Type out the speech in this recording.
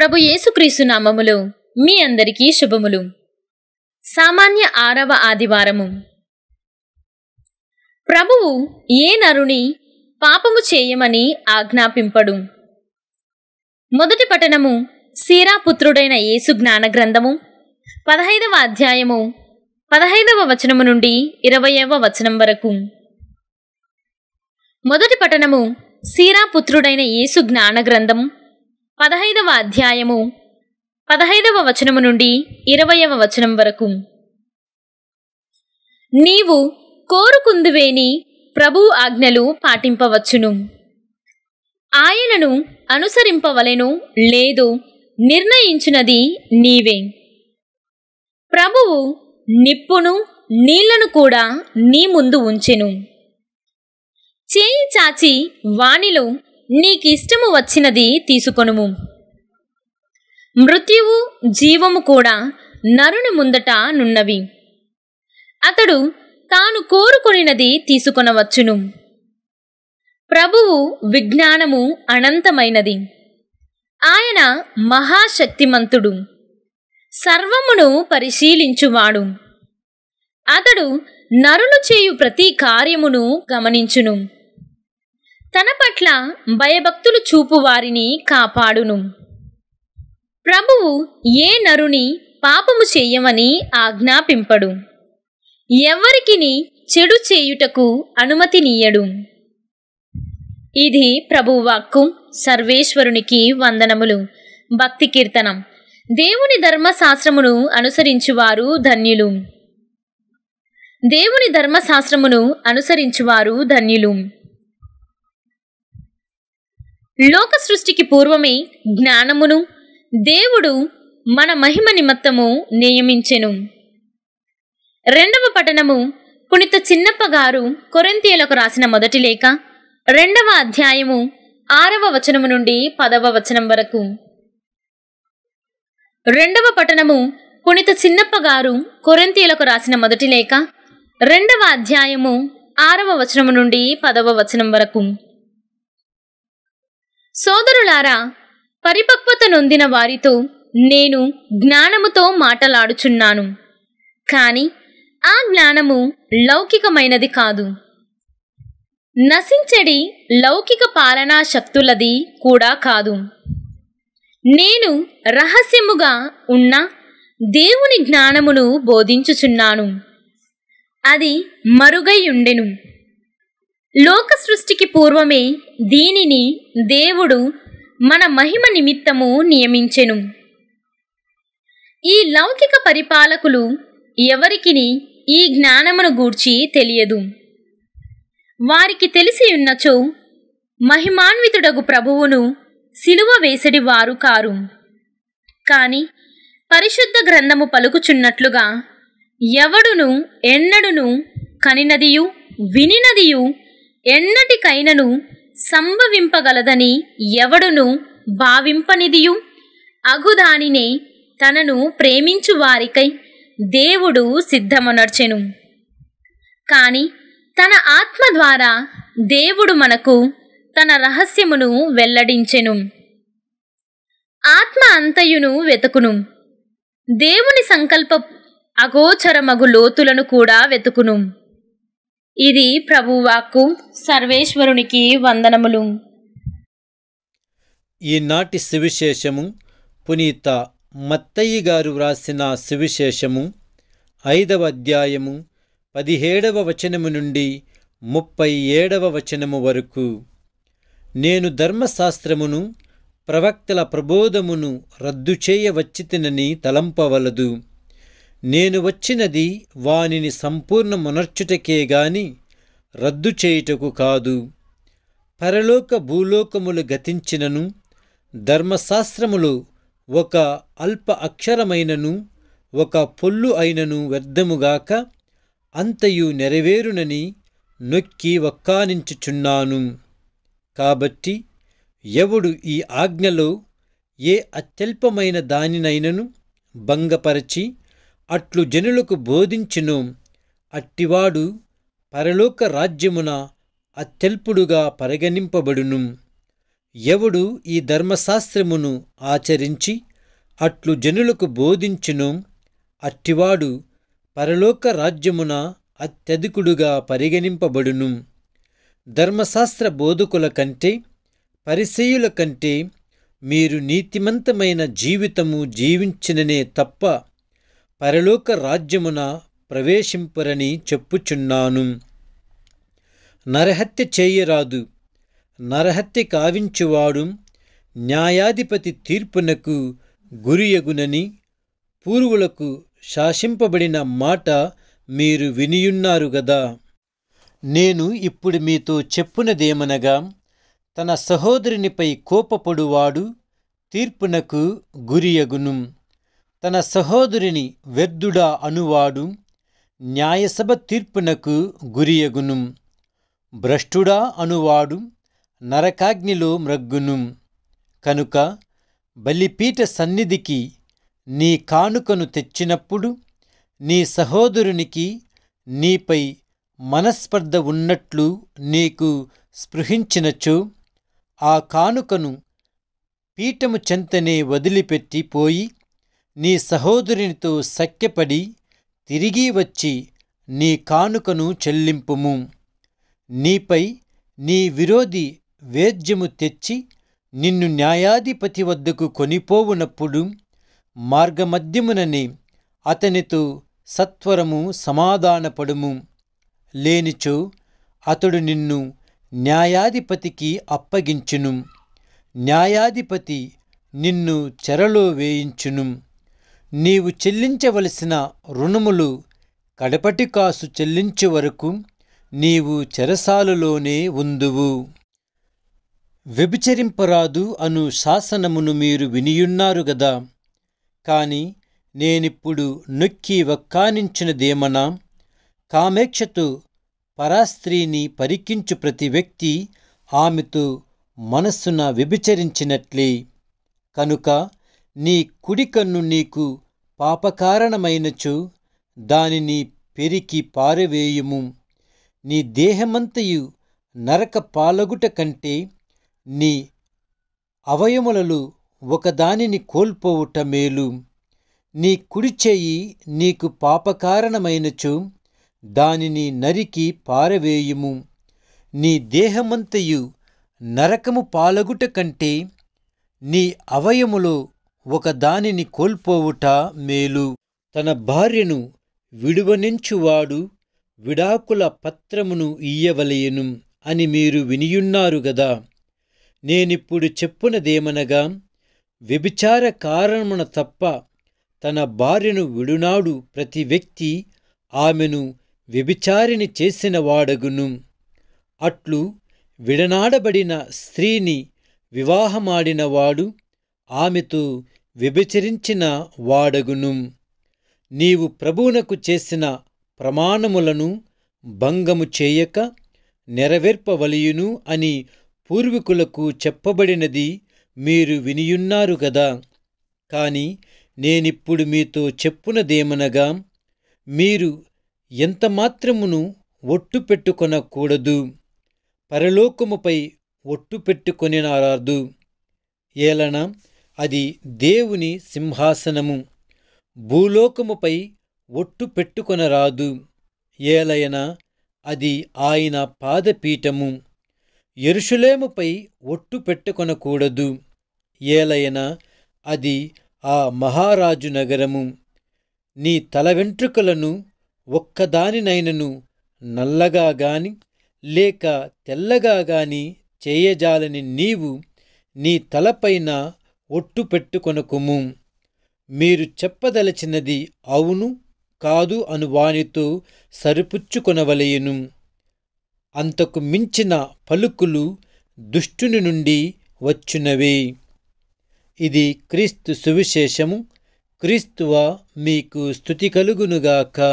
ప్రభు యేసుక్రీస్తు నామములు మీ అందరికీ శుభములు సామాన్య ఆరవ ఆదివారము ప్రభువు ఏ నరుని పాపము చేయమని ఆజ్ఞాపింపడు మొదటి పట్టణము సీరాపుత్రుడైన యేసు జ్ఞానగ్రంథము పదహైదవ అధ్యాయము పదహైదవ వచనము నుండి ఇరవయవ వచనం వరకు మొదటి పట్టణము సీరాపుత్రుడైన యేసు జ్ఞానగ్రంథము పదహైదవ అధ్యాయము పదహైదవ వచనము నుండి ఇరవయవ వచనం వరకు నీవు కోరుకుందువేని ప్రభు ఆజ్ఞలు పాటింపవచ్చును ఆయనను అనుసరింపవలెను లేదు నిర్ణయించినది నీవే ప్రభువు నిప్పును నీళ్లను కూడా నీ ముందు ఉంచెను చేయి చాచి వాణిలో నీకిష్టము వచ్చినది తీసుకొనుము మృత్యువు జీవము కూడా నరుని ముందట నున్నవి అతడు తాను కోరుకొనినది తీసుకొనవచ్చును ప్రభువు విజ్ఞానము అనంతమైనది ఆయన మహాశక్తిమంతుడు సర్వమును పరిశీలించువాడు అతడు నరులు చేయు ప్రతి కార్యమును గమనించును తన పట్ల భయభక్తులు చూపు వారిని కాపాడును ప్రభువు ఏ నరుని పాపము చేయమని ఆజ్ఞాపింపడు ఎవరికిని చెడు చేయుటకు అనుమతినీయడు ఇది ప్రభువాక్కు సర్వేశ్వరునికి వందనములు భక్తి కీర్తనం దేవుని ధర్మశాస్త్రమును అనుసరించువారు ధన్యులు దేవుని ధర్మశాస్త్రమును అనుసరించువారు ధన్యులు లోక సృష్టికి పూర్వమే జ్ఞానమును దేవుడు మన మహిమ నిమిత్తము నియమించెను రెండవ పఠనము పునిత చిన్నప్ప గారు కొరెంతియలకు రాసిన మొదటి లేఖ రెండవ అధ్యాయము ఆరవ వచనము నుండి పదవ వచనం వరకు రెండవ పఠనము పునిత చిన్నప్ప గారు కొరెంతియలకు రాసిన మొదటి లేఖ రెండవ అధ్యాయము ఆరవ వచనము నుండి పదవ వచనం వరకు సోదరులారా పరిపక్వత నొందిన వారితో నేను జ్ఞానముతో మాటలాడుచున్నాను కానీ ఆ జ్ఞానము లౌకికమైనది కాదు నశించడి లౌకిక పాలనా శక్తులది కూడా కాదు నేను రహస్యముగా ఉన్న దేవుని జ్ఞానమును బోధించుచున్నాను అది మరుగై ఉండెను లోక సృష్టికి పూర్వమే దీనిని దేవుడు మన మహిమ నిమిత్తము నియమించెను ఈ లౌకిక పరిపాలకులు ఎవరికిని ఈ జ్ఞానమును గూర్చి తెలియదు వారికి తెలిసి ఉన్నచో మహిమాన్వితుడగు ప్రభువును సిలువ వేసడి వారు కారు కాని పరిశుద్ధ గ్రంథము పలుకుచున్నట్లుగా ఎవడును ఎన్నడును కనినదియు వినినదియు ఎన్నటికైనను సంభవింపగలదని ఎవడును భావింపనిదియు అగుదానినే తనను ప్రేమించు వారికై దేవుడు సిద్ధమునర్చెను కాని తన ఆత్మ ద్వారా దేవుడు మనకు తన రహస్యమును వెల్లడించెను ఆత్మ అంతయును వెతుకును దేవుని సంకల్ప అగోచరమగు లోతులను కూడా వెతుకును ఇది ప్రభువాకు సర్వేశ్వరునికి వందనములు ఈనాటి సువిశేషము పునీత మత్తయ్య గారు వ్రాసిన సువిశేషము ఐదవ అధ్యాయము పదిహేడవ వచనము నుండి ముప్పై ఏడవ వచనము వరకు నేను ధర్మశాస్త్రమును ప్రవక్తల ప్రబోధమును రద్దు చేయవచ్చితినని తలంపవలదు నేను వచ్చినది వానిని సంపూర్ణమునర్చుటకే గాని రద్దు చేయుటకు కాదు పరలోక భూలోకములు గతించినను ధర్మశాస్త్రములు ఒక అల్ప అక్షరమైనను ఒక పొల్లు అయినను వ్యర్థముగాక అంతయు నెరవేరునని నొక్కి వక్కానించుచున్నాను కాబట్టి ఎవడు ఈ ఆజ్ఞలో ఏ అత్యల్పమైన దానినైనను భంగపరచి అట్లు జనులకు బోధించును అట్టివాడు పరలోక రాజ్యమున అత్యల్పుడుగా పరిగణింపబడును ఎవడు ఈ ధర్మశాస్త్రమును ఆచరించి అట్లు జనులకు బోధించును అట్టివాడు పరలోక రాజ్యమున అత్యధికుడుగా పరిగణింపబడును ధర్మశాస్త్ర బోధకుల కంటే పరిసయుల కంటే మీరు నీతిమంతమైన జీవితము జీవించిననే తప్ప పరలోక రాజ్యమున ప్రవేశింపరని చెప్పుచున్నాను నరహత్య చేయరాదు నరహత్య కావించువాడు న్యాయాధిపతి తీర్పునకు గురియగునని పూర్వులకు శాసింపబడిన మాట మీరు వినియున్నారు గదా నేను ఇప్పుడు మీతో చెప్పునదేమనగా తన సహోదరునిపై కోపపడువాడు తీర్పునకు గురియగును తన సహోదరిని వ్యర్థుడా అనువాడు న్యాయసభ తీర్పునకు గురియగును భ్రష్టుడా అనువాడు నరకాగ్నిలో మ్రగ్గును కనుక బలిపీఠ సన్నిధికి నీ కానుకను తెచ్చినప్పుడు నీ సహోదరునికి నీపై మనస్పర్ధ ఉన్నట్లు నీకు స్పృహించినచో ఆ కానుకను పీఠము చెంతనే వదిలిపెట్టి పోయి నీ సహోదరునితో సఖ్యపడి తిరిగి వచ్చి నీ కానుకను చెల్లింపుము నీపై నీ విరోధి వేద్యము తెచ్చి నిన్ను న్యాయాధిపతి వద్దకు కొనిపోవునప్పుడు మార్గమధ్యమునని అతనితో సత్వరము సమాధానపడుము లేనిచో అతడు నిన్ను న్యాయాధిపతికి అప్పగించును న్యాయాధిపతి నిన్ను చెరలో వేయించును నీవు చెల్లించవలసిన రుణములు కడపటి కాసు చెల్లించే వరకు నీవు చెరసాలులోనే ఉందువు వ్యభిచరింపరాదు అను శాసనమును మీరు వినియున్నారు గదా కాని నేనిప్పుడు నొక్కి వక్కానించినదేమనా కామేక్షతో పరాస్త్రీని పరికించు ప్రతి వ్యక్తి ఆమెతో మనస్సున వ్యభిచరించినట్లే కనుక నీ కుడికన్ను నీకు పాపకారణమైనచు దానిని పెరికి పారవేయుము నీ దేహమంతయు నరక పాలగుట కంటే నీ అవయములలో ఒకదానిని కోల్పోవుట మేలు నీ కుడి చెయ్యి నీకు పాపకారణమైనచు దానిని నరికి పారవేయుము నీ దేహమంతయు నరకము పాలగుట కంటే నీ అవయములో ఒకదానిని కోల్పోవుట మేలు తన భార్యను విడువనించువాడు విడాకుల పత్రమును ఇయ్యవలయను అని మీరు వినియున్నారు గదా నేనిప్పుడు చెప్పునదేమనగా వ్యభిచార కారణమున తప్ప తన భార్యను విడునాడు ప్రతి వ్యక్తి ఆమెను వ్యభిచారిని చేసిన వాడగును అట్లు విడనాడబడిన స్త్రీని వివాహమాడినవాడు ఆమెతో వ్యభిచరించిన వాడగును నీవు ప్రభువునకు చేసిన ప్రమాణములను భంగము చేయక నెరవేర్పవలియును అని పూర్వీకులకు చెప్పబడినది మీరు వినియున్నారు కదా కాని నేనిప్పుడు మీతో చెప్పునదేమనగా మీరు ఎంతమాత్రమును ఒట్టు పెట్టుకొనకూడదు పరలోకముపై ఒట్టు పెట్టుకొనినారాదు ఏలనా అది దేవుని సింహాసనము భూలోకముపై ఒట్టు పెట్టుకొనరాదు ఏలయన అది ఆయన పాదపీఠము ఎరుషులేముపై ఒట్టు పెట్టుకొనకూడదు ఏలయన అది ఆ మహారాజు నగరము నీ తల వెంట్రుకలను ఒక్కదానినైనను నల్లగా గాని లేక తెల్లగా గాని చేయజాలని నీవు నీ తలపైన ఒట్టు పెట్టుకొనకుము మీరు చెప్పదలచినది అవును కాదు అను వానితో సరిపుచ్చుకొనవలయను అంతకు మించిన పలుకులు దుష్టుని నుండి వచ్చునవే ఇది క్రీస్తు సువిశేషము క్రీస్తువ మీకు స్థుతి కలుగునుగాక